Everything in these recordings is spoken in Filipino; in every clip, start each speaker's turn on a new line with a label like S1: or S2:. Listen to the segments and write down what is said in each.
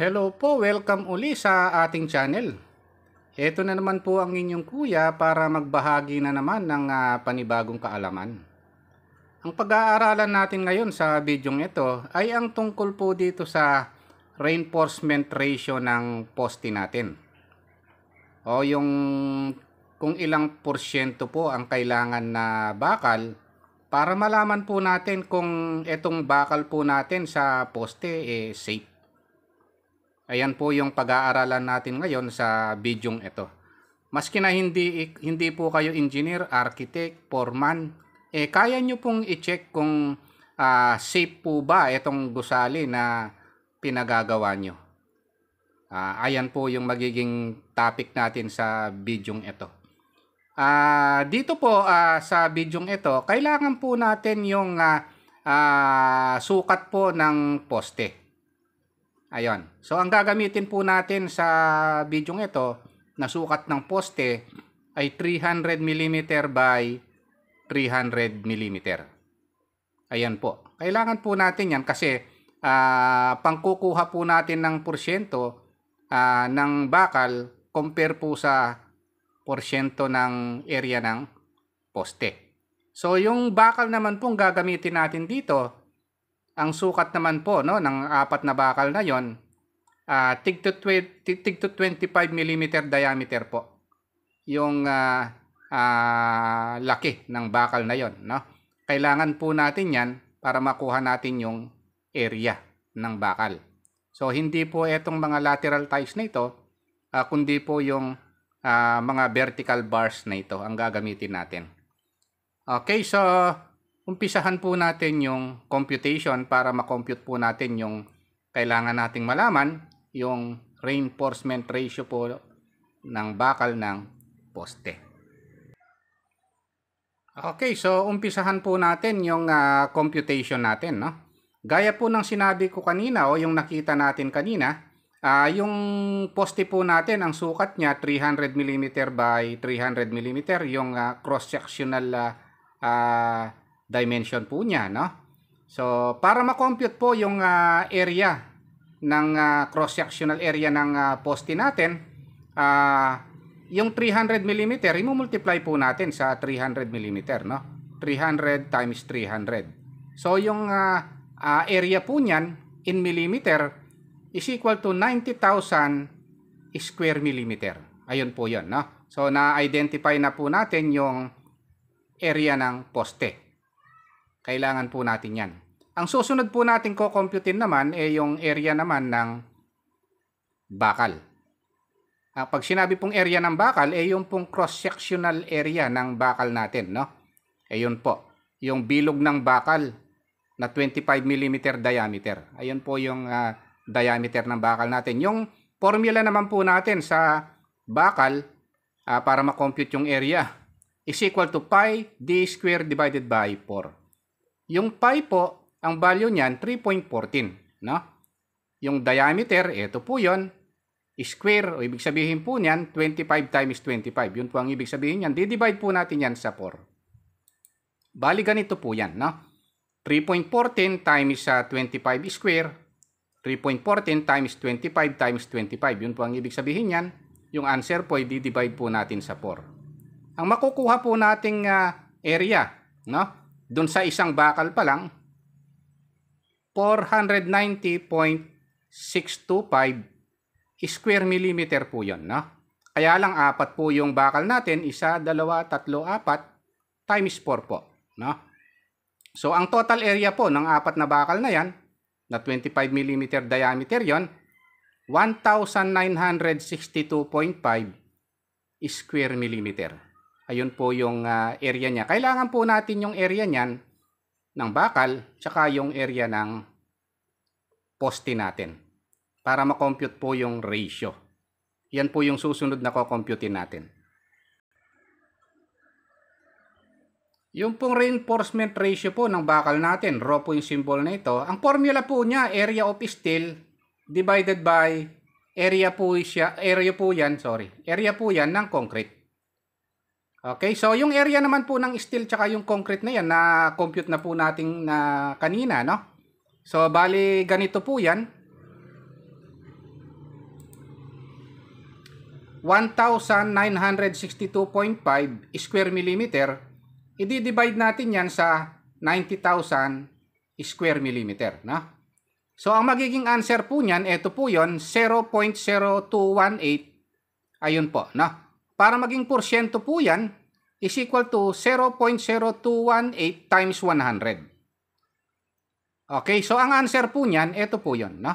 S1: Hello po, welcome uli sa ating channel. Ito na naman po ang inyong kuya para magbahagi na naman ng uh, panibagong kaalaman. Ang pag-aaralan natin ngayon sa bidyong ito ay ang tungkol po dito sa reinforcement ratio ng poste natin. O yung kung ilang porsyento po ang kailangan na bakal para malaman po natin kung itong bakal po natin sa poste eh safe Ayan po yung pag-aaralan natin ngayon sa bidyong ito. Maski na hindi, hindi po kayo engineer, architect, foreman, eh kaya nyo pong i-check kung uh, safe po ba itong gusali na pinagagawa nyo. Uh, ayan po yung magiging topic natin sa bidyong ito. Uh, dito po uh, sa bidyong ito, kailangan po natin yung uh, uh, sukat po ng poste. Ayon. So, ang gagamitin po natin sa video ito, na sukat ng poste, ay 300 mm by 300 mm. Ayan po. Kailangan po natin yan kasi uh, pangkukuha po natin ng porsyento uh, ng bakal compare po sa porsyento ng area ng poste. So, yung bakal naman po gagamitin natin dito ang sukat naman po no, ng apat na bakal na yon, uh, tig, to 20, tig to 25 mm diameter po yung uh, uh, laki ng bakal na yon. No? Kailangan po natin yan para makuha natin yung area ng bakal. So hindi po etong mga lateral ties na ito, uh, kundi po yung uh, mga vertical bars na ito ang gagamitin natin. Okay, so umpisahan po natin yung computation para makompute po natin yung kailangan nating malaman, yung reinforcement ratio po ng bakal ng poste. Okay, so umpisahan po natin yung uh, computation natin, no? Gaya po ng sinabi ko kanina o yung nakita natin kanina, uh, yung poste po natin, ang sukat niya 300 mm by 300 mm, yung uh, cross-sectional uh, uh, dimension po niya, no? So, para ma-compute po yung uh, area ng uh, cross-sectional area ng uh, poste natin, uh, yung 300 mm, i-multiply po natin sa 300 mm, no? 300 times 300. So, yung uh, uh, area po niyan in millimeter is equal to 90,000 square millimeter. Ayun po yun, no? So, na-identify na po natin yung area ng poste. Kailangan po natin yan. Ang susunod po natin kukomputin naman ay eh, yung area naman ng bakal. Ah, pag sinabi pong area ng bakal, ay eh, yung pong cross-sectional area ng bakal natin. No? Ayun eh, po, yung bilog ng bakal na 25 mm diameter. Ayun po yung uh, diameter ng bakal natin. Yung formula naman po natin sa bakal uh, para makompute yung area is equal to pi d squared divided by 4. Yung pi po, ang value niyan 3.14, no? Yung diameter, ito po 'yon. Square, o ibig sabihin po niyan 25 times 25. Yun po ang ibig sabihin niyan. Di-divide po natin 'yan sa 4. Bali ganito po 'yan, no? 3.14 times uh, 25 square 3.14 times 25 times 25. Yun po ang ibig sabihin niyan. Yung answer po, di divide po natin sa 4. Ang makukuha po nating uh, area, no? Doon sa isang bakal pa lang, 490.625 square millimeter po yun. No? Kaya lang apat po yung bakal natin, isa, dalawa, tatlo, apat, times 4 po. No? So ang total area po ng apat na bakal na yan, na 25 mm diameter yon 1,962.5 square millimeter. Ayun po yung uh, area niya. Kailangan po natin yung area niyan ng bakal tsaka yung area ng poste natin para ma-compute po yung ratio. Yan po yung susunod na kukomputin natin. Yung pong reinforcement ratio po ng bakal natin, raw po yung symbol na ito. Ang formula po niya, area of steel divided by area po siya, area po yan, sorry. Area po yan ng concrete. Okay, so yung area naman po ng steel tsaka yung concrete na yan na compute na po nating na kanina, no? So, bali ganito po yan. 1,962.5 square millimeter. I-divide natin yan sa 90,000 square millimeter, no? So, ang magiging answer po niyan, ito po yon 0.0218. Ayun po, no? Para maging porsyento po yan, is equal to 0.0218 times 100. Okay, so ang answer po niyan, ito po yun, no?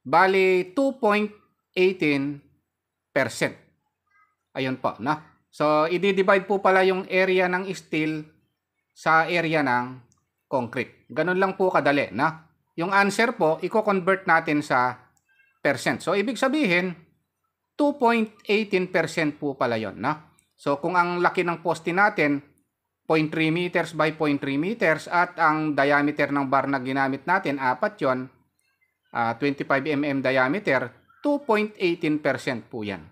S1: Bali, 2.18%. Ayun po, no? So, i-divide po pala yung area ng steel sa area ng concrete. Ganun lang po kadali, no? Yung answer po, i-convert natin sa percent. So, ibig sabihin, 2.18% po pala yon no? So kung ang laki ng poste natin, 0.3 meters by 0.3 meters at ang diameter ng bar na ginamit natin, apat yon uh, 25 mm diameter, 2.18% po yan.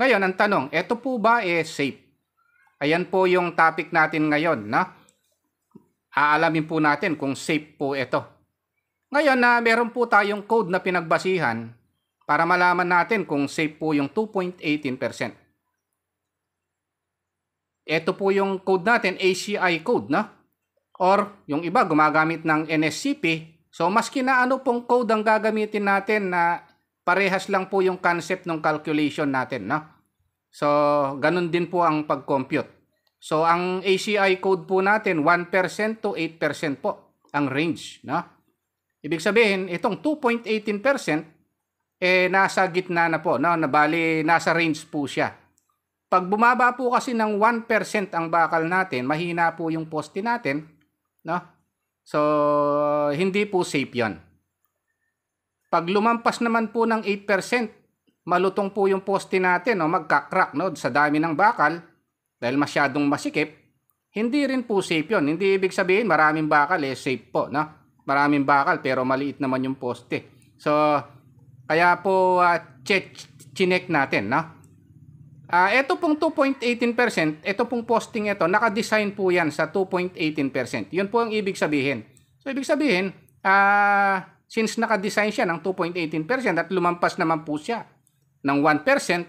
S1: Ngayon, ang tanong, ito po ba eh safe? Ayan po yung topic natin ngayon, no? Aalamin po natin kung safe po ito. Ngayon na uh, meron po tayong code na pinagbasihan para malaman natin kung safe po yung 2.18%. Ito po yung code natin, ACI code, no? Or yung iba gumagamit ng NSCP. So maski na ano pong code ang gagamitin natin na parehas lang po yung concept ng calculation natin, no? So ganun din po ang pag-compute. So ang ACI code po natin 1% to 8% po ang range, no? Ibig sabihin, itong 2.18% eh nasa gitna na po, no? Nabali nasa range po siya. Pag bumaba po kasi ng 1% ang bakal natin, mahina po yung poste natin, no? So hindi po safe 'yon. Pag lumampas naman po ng 8%, malutong po yung poste natin, no? Magka-crack no sa dami ng bakal dahil masyadong masikip. Hindi rin po safe 'yon. Hindi ibig sabihin maraming bakal eh safe po, no? Maraming bakal pero maliit naman yung poste. So kaya po uh, chinek natin, no? Uh, ah, ito pong 2.18%, ito pong posting ito, naka-design po yan sa 2.18%. Yun po ang ibig sabihin. So, ibig sabihin, uh, since naka-design siya ng 2.18% at lumampas naman po siya ng 1%,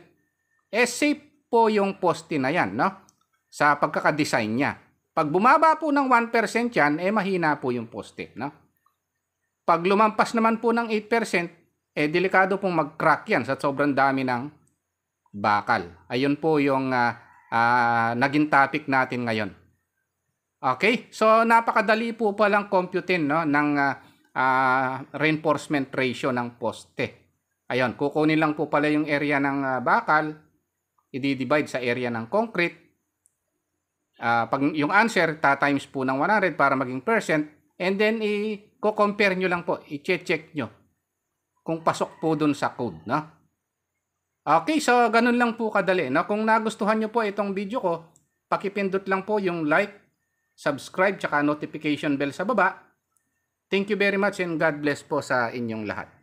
S1: eh safe po yung poste na yan, no? Sa pagkaka-design niya. Pag bumaba po ng 1% yan, eh mahina po yung poste, no? Pag lumampas naman po ng 8%, eh delikado pong mag-crack yan sa sobrang dami ng bakal. Ayun po yung uh, uh, naging topic natin ngayon. Okay, so napakadali po palang computin no, ng uh, uh, reinforcement ratio ng poste. Ayun, kukunin lang po pala yung area ng uh, bakal, i-divide sa area ng concrete. Uh, pag yung answer, ta-times po ng 100 para maging percent. And then, i-compare nyo lang po, i-check nyo kung pasok po dun sa code No? Okay, so ganun lang po kadali. No? kung nagustuhan nyo po itong video ko, pakipindot lang po yung like, subscribe, tsaka notification bell sa baba. Thank you very much and God bless po sa inyong lahat.